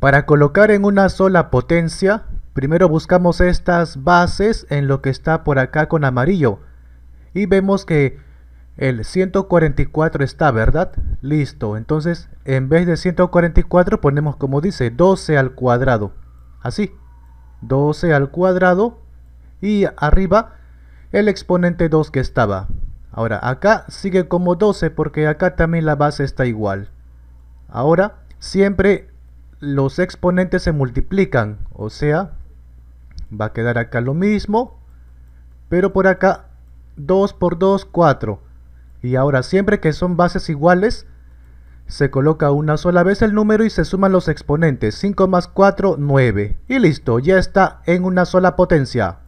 Para colocar en una sola potencia, primero buscamos estas bases en lo que está por acá con amarillo. Y vemos que el 144 está, ¿verdad? Listo, entonces en vez de 144 ponemos como dice 12 al cuadrado. Así, 12 al cuadrado y arriba el exponente 2 que estaba. Ahora, acá sigue como 12 porque acá también la base está igual. Ahora, siempre los exponentes se multiplican, o sea, va a quedar acá lo mismo, pero por acá 2 por 2, 4. Y ahora siempre que son bases iguales, se coloca una sola vez el número y se suman los exponentes, 5 más 4, 9. Y listo, ya está en una sola potencia.